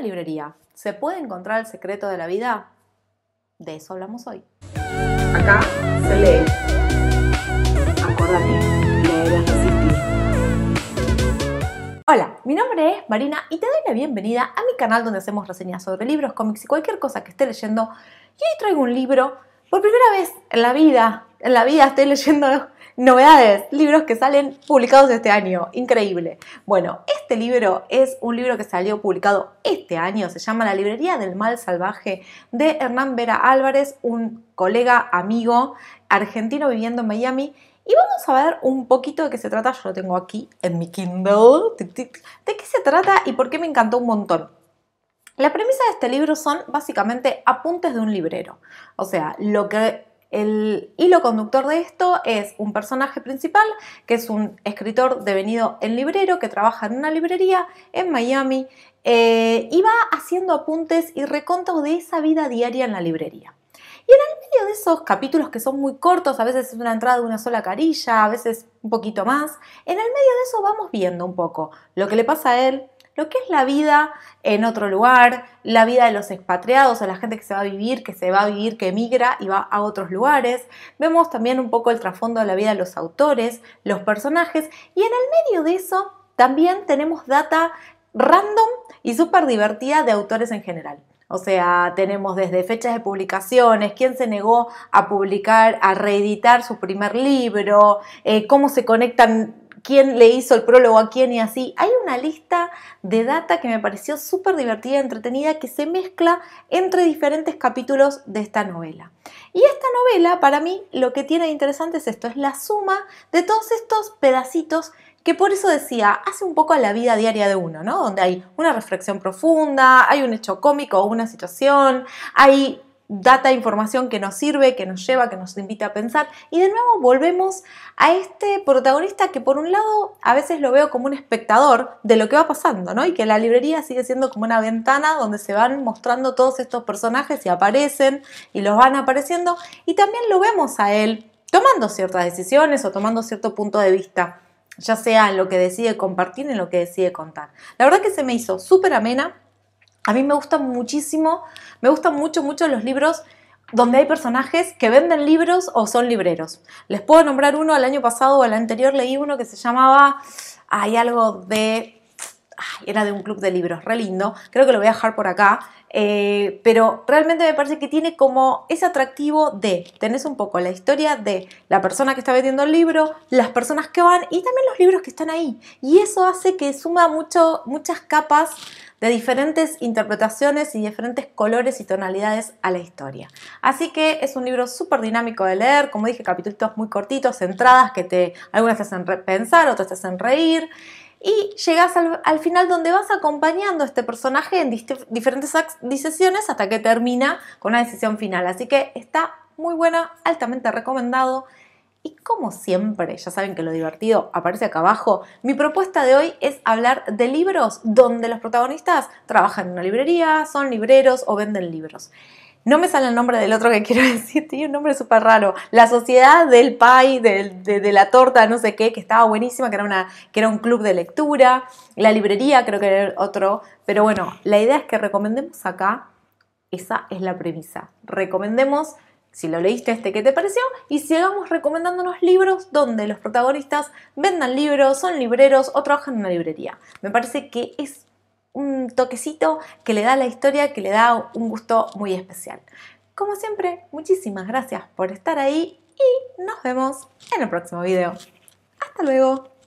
librería, ¿se puede encontrar el secreto de la vida? De eso hablamos hoy. Acá se lee. Hola, mi nombre es Marina y te doy la bienvenida a mi canal donde hacemos reseñas sobre libros, cómics y cualquier cosa que esté leyendo. Y hoy traigo un libro, por primera vez en la vida, en la vida estoy leyendo novedades, libros que salen publicados este año. Increíble. Bueno, este libro es un libro que salió publicado este año. Se llama La Librería del Mal Salvaje de Hernán Vera Álvarez, un colega, amigo argentino viviendo en Miami. Y vamos a ver un poquito de qué se trata. Yo lo tengo aquí en mi Kindle. ¿De qué se trata y por qué me encantó un montón? La premisa de este libro son básicamente apuntes de un librero. O sea, lo que el hilo conductor de esto es un personaje principal que es un escritor devenido en librero que trabaja en una librería en Miami eh, y va haciendo apuntes y recontos de esa vida diaria en la librería. Y en el medio de esos capítulos que son muy cortos, a veces es una entrada de una sola carilla, a veces un poquito más, en el medio de eso vamos viendo un poco lo que le pasa a él, lo que es la vida en otro lugar, la vida de los expatriados o la gente que se va a vivir, que se va a vivir, que emigra y va a otros lugares. Vemos también un poco el trasfondo de la vida de los autores, los personajes y en el medio de eso también tenemos data random y súper divertida de autores en general. O sea, tenemos desde fechas de publicaciones, quién se negó a publicar, a reeditar su primer libro, eh, cómo se conectan quién le hizo el prólogo a quién y así. Hay una lista de data que me pareció súper divertida, entretenida, que se mezcla entre diferentes capítulos de esta novela. Y esta novela, para mí, lo que tiene de interesante es esto, es la suma de todos estos pedacitos que por eso decía, hace un poco a la vida diaria de uno, ¿no? Donde hay una reflexión profunda, hay un hecho cómico o una situación, hay data, información que nos sirve, que nos lleva, que nos invita a pensar. Y de nuevo volvemos a este protagonista que por un lado a veces lo veo como un espectador de lo que va pasando, ¿no? Y que la librería sigue siendo como una ventana donde se van mostrando todos estos personajes y aparecen y los van apareciendo. Y también lo vemos a él tomando ciertas decisiones o tomando cierto punto de vista, ya sea en lo que decide compartir, en lo que decide contar. La verdad que se me hizo súper amena a mí me gustan muchísimo, me gustan mucho, mucho los libros donde hay personajes que venden libros o son libreros. Les puedo nombrar uno, el año pasado o el anterior leí uno que se llamaba, hay algo de, era de un club de libros, re lindo, creo que lo voy a dejar por acá, eh, pero realmente me parece que tiene como ese atractivo de, tenés un poco la historia de la persona que está vendiendo el libro, las personas que van y también los libros que están ahí. Y eso hace que suma mucho, muchas capas de diferentes interpretaciones y diferentes colores y tonalidades a la historia. Así que es un libro súper dinámico de leer, como dije, capítulos muy cortitos, entradas que te, algunas te hacen pensar, otras te hacen reír y llegas al, final donde vas acompañando a este personaje en diferentes decisiones hasta que termina con una decisión final. Así que está muy buena, altamente recomendado. Y como siempre, ya saben que lo divertido aparece acá abajo, mi propuesta de hoy es hablar de libros donde los protagonistas trabajan en una librería, son libreros o venden libros. No me sale el nombre del otro que quiero decir, tiene un nombre súper raro. La Sociedad del pai, de, la Torta, no sé qué, que estaba buenísima, que era, que era un club de lectura. La librería creo que era otro. Pero bueno, la idea es que recomendemos acá, esa es la premisa. Recomendemos si lo leíste este, ¿qué te pareció? Y sigamos recomendándonos libros donde los protagonistas vendan libros, son libreros o trabajan en una librería. Me parece que es toquecito que le da la historia, que le da un gusto muy especial. Como siempre, muchísimas gracias por estar ahí y nos vemos en el próximo video. Hasta luego.